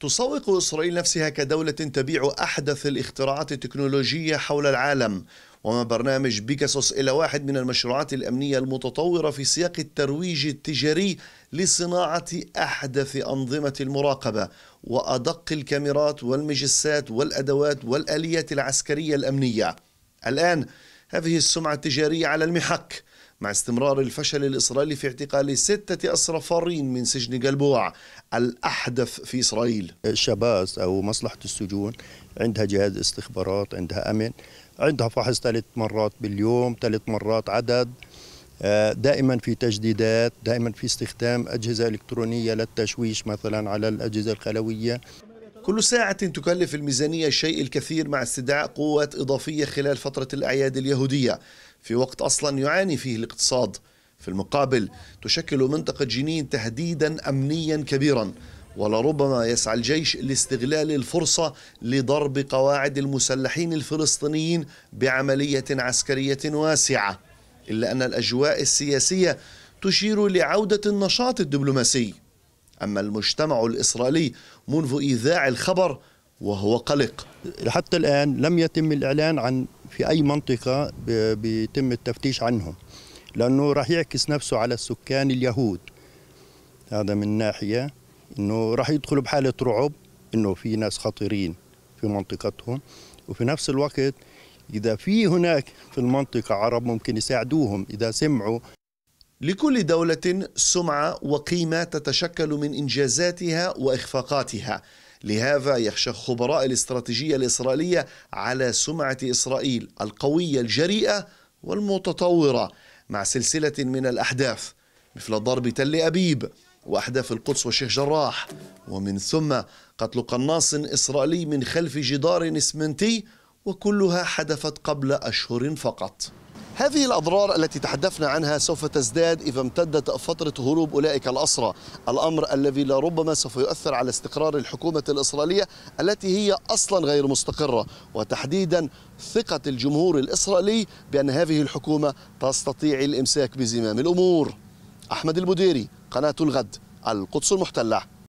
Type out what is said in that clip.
تسوق إسرائيل نفسها كدولة تبيع أحدث الاختراعات التكنولوجية حول العالم وما برنامج بيكاسوس إلى واحد من المشروعات الأمنية المتطورة في سياق الترويج التجاري لصناعة أحدث أنظمة المراقبة وأدق الكاميرات والمجسات والأدوات والآليات العسكرية الأمنية الآن هذه السمعة التجارية على المحك مع استمرار الفشل الإسرائيلي في اعتقال ستة أسرى فارين من سجن جلبوع الأحدث في إسرائيل شباز أو مصلحة السجون عندها جهاز استخبارات عندها أمن عندها فحص ثلاث مرات باليوم ثلاث مرات عدد آه، دائما في تجديدات دائما في استخدام أجهزة إلكترونية للتشويش مثلا على الأجهزة الخلوية كل ساعة تكلف الميزانية شيء الكثير مع استدعاء قوات إضافية خلال فترة الأعياد اليهودية في وقت أصلا يعاني فيه الاقتصاد في المقابل تشكل منطقة جنين تهديدا أمنيا كبيرا ولربما يسعى الجيش لاستغلال الفرصة لضرب قواعد المسلحين الفلسطينيين بعملية عسكرية واسعة إلا أن الأجواء السياسية تشير لعودة النشاط الدبلوماسي أما المجتمع الإسرائيلي منذ إيذاع الخبر وهو قلق حتى الآن لم يتم الإعلان عن في أي منطقة بيتم التفتيش عنهم لأنه راح يعكس نفسه على السكان اليهود هذا من ناحية أنه راح يدخلوا بحالة رعب أنه في ناس خطيرين في منطقتهم وفي نفس الوقت إذا في هناك في المنطقة عرب ممكن يساعدوهم إذا سمعوا لكل دولة سمعة وقيمة تتشكل من إنجازاتها وإخفاقاتها لهذا يخشى خبراء الاستراتيجية الإسرائيلية على سمعة إسرائيل القوية الجريئة والمتطورة مع سلسلة من الأحداث مثل ضرب تل أبيب وأحداث القدس وشيخ جراح ومن ثم قتل قناص إسرائيلي من خلف جدار إسمنتي وكلها حدثت قبل أشهر فقط هذه الأضرار التي تحدثنا عنها سوف تزداد إذا امتدت فترة هروب أولئك الأسرى الأمر الذي لربما سوف يؤثر على استقرار الحكومة الإسرائيلية التي هي أصلا غير مستقرة وتحديدا ثقة الجمهور الإسرائيلي بأن هذه الحكومة تستطيع الإمساك بزمام الأمور أحمد المديري قناة الغد القدس المحتلة